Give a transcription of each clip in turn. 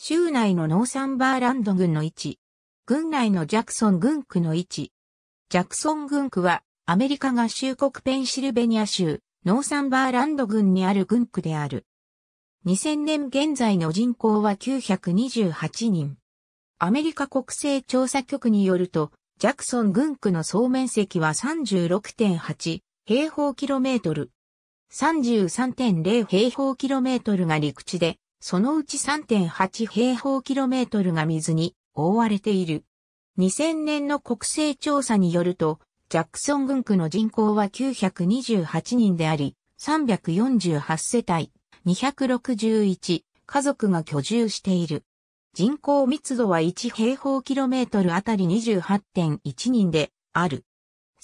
州内のノーサンバーランド郡の位置。郡内のジャクソン郡区の位置。ジャクソン郡区は、アメリカ合衆国ペンシルベニア州、ノーサンバーランド郡にある郡区である。2000年現在の人口は928人。アメリカ国勢調査局によると、ジャクソン郡区の総面積は36.8平方キロメートル。33.0平方キロメートルが陸地で、そのうち3.8平方キロメートルが水に覆われている。2000年の国勢調査によると、ジャクソン郡区の人口は928人であり、348世帯、261家族が居住している。人口密度は1平方キロメートルあたり28.1人である。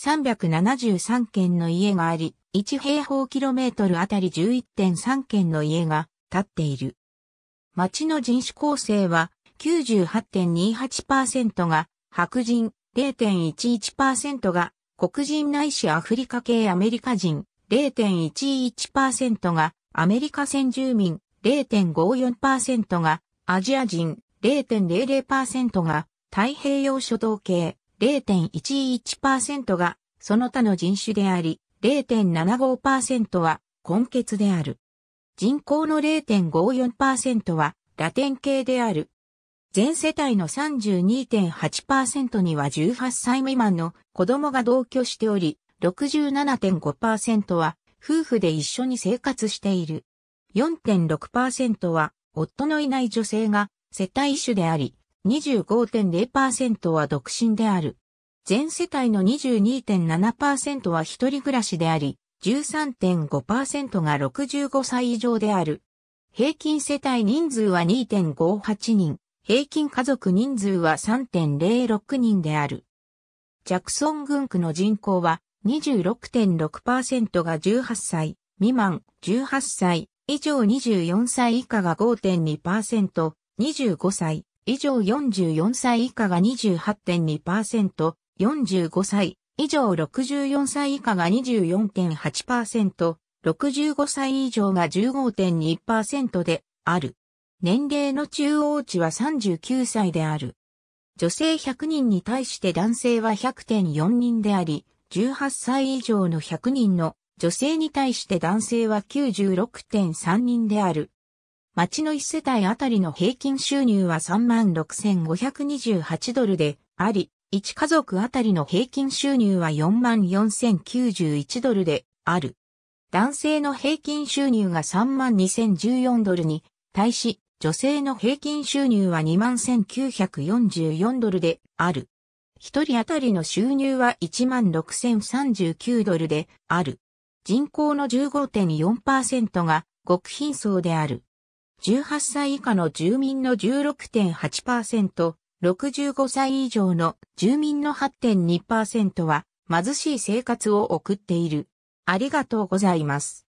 373軒の家があり、1平方キロメートルあたり11.3軒の家が建っている。町の人種構成は98.28%が白人、0.11%が黒人ないしアフリカ系アメリカ人、0.11%がアメリカ先住民、0.54%がアジア人、0.00%が太平洋諸島系、0.11%がその他の人種であり、0.75%は根血である。人口の0.54%はラテン系である。全世帯の32.8%には18歳未満の子供が同居しており、67.5%は夫婦で一緒に生活している。4.6%は夫のいない女性が世帯主であり、25.0%は独身である。全世帯の22.7%は一人暮らしであり、13.5%が65歳以上である。平均世帯人数は2.58人、平均家族人数は3.06人である。ジャクソン群区の人口は26.6%が18歳未満、18歳以上24歳以下が5.2%、25歳以上44歳以下が28.2%、45歳以上64歳以下が24.8%、65歳以上が15.2%である。年齢の中央値は39歳である。女性100人に対して男性は100.4人であり、18歳以上の100人の女性に対して男性は96.3人である。町の1世帯あたりの平均収入は36,528ドルであり、1家族あたりの平均収入は44,091ドルである。男性の平均収入が32,014ドルに対し、女性の平均収入は21,944ドルである。一人当たりの収入は16,039ドルである。人口の15.4%が極貧層である。18歳以下の住民の16.8%、65歳以上の住民の8.2%は貧しい生活を送っている。ありがとうございます。